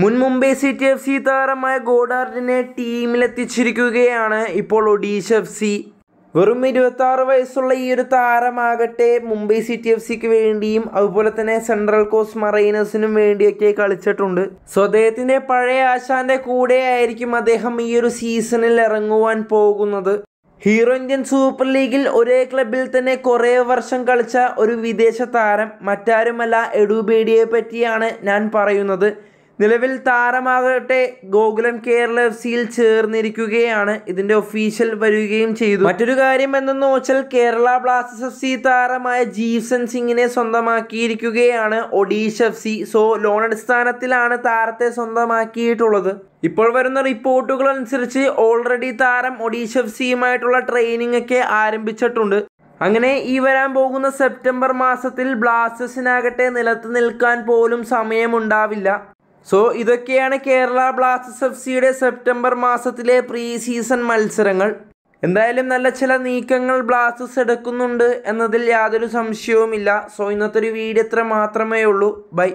മുൻ Mumbai city F C താരമായ ഗോഡാർഡിനെ ടീമിലെത്തിച്ചിരിക്കുകയാണ് ഇപ്പോൾ ഒഡീഷ എഫ് സി വെറും ഇരുപത്തി ആറ് വയസ്സുള്ള ഈ ഒരു താരമാകട്ടെ മുംബൈ സിറ്റി എഫ് സിക്ക് വേണ്ടിയും അതുപോലെ തന്നെ സെൻട്രൽ കോസ്റ്റ് മറൈനേഴ്സിനും വേണ്ടിയൊക്കെ കളിച്ചിട്ടുണ്ട് സ്വദ്ദേഹത്തിൻ്റെ പഴയ ആശാന്റെ കൂടെ ആയിരിക്കും അദ്ദേഹം ഈ ഒരു സീസണിൽ ഇറങ്ങുവാൻ പോകുന്നത് ഹീറോ ഇന്ത്യൻ സൂപ്പർ ലീഗിൽ ഒരേ ക്ലബിൽ തന്നെ കുറേ വർഷം കളിച്ച ഒരു വിദേശ താരം മറ്റാരുമല്ല എഡുബേഡിയെ പറ്റിയാണ് ഞാൻ പറയുന്നത് നിലവിൽ താരമാകട്ടെ ഗോകുലം കേരള എഫ് സിയിൽ ചേർന്നിരിക്കുകയാണ് ഇതിന്റെ ഒഫീഷ്യൽ വരികയും ചെയ്തു മറ്റൊരു കാര്യം എന്തെന്ന് വെച്ചാൽ കേരള ബ്ലാസ്റ്റേഴ്സ് എഫ് സി താരമായ ജീവ്സൺ സിംഗിനെ സ്വന്തമാക്കിയിരിക്കുകയാണ് Odisha F C so loan അടിസ്ഥാനത്തിലാണ് താരത്തെ സ്വന്തമാക്കിയിട്ടുള്ളത് ഇപ്പോൾ വരുന്ന റിപ്പോർട്ടുകൾ അനുസരിച്ച് ഓൾറെഡി താരം ഒഡീഷ എഫ് സിയുമായിട്ടുള്ള ട്രെയിനിങ് ഒക്കെ ആരംഭിച്ചിട്ടുണ്ട് അങ്ങനെ ഈ വരാൻ പോകുന്ന സെപ്റ്റംബർ മാസത്തിൽ ബ്ലാസ്റ്റേഴ്സിനാകട്ടെ നിലത്ത് നിൽക്കാൻ പോലും സമയമുണ്ടാവില്ല സോ ഇതൊക്കെയാണ് കേരള ബ്ലാസ്റ്റേഴ്സ് എഫ് സിയുടെ സെപ്റ്റംബർ മാസത്തിലെ പ്രീ സീസൺ മത്സരങ്ങൾ എന്തായാലും നല്ല ചില നീക്കങ്ങൾ ബ്ലാസ്റ്റേഴ്സ് എടുക്കുന്നുണ്ട് എന്നതിൽ യാതൊരു സംശയവുമില്ല സോ ഇന്നത്തെ ഒരു വീഡിയോ ഇത്ര മാത്രമേ ഉള്ളൂ ബൈ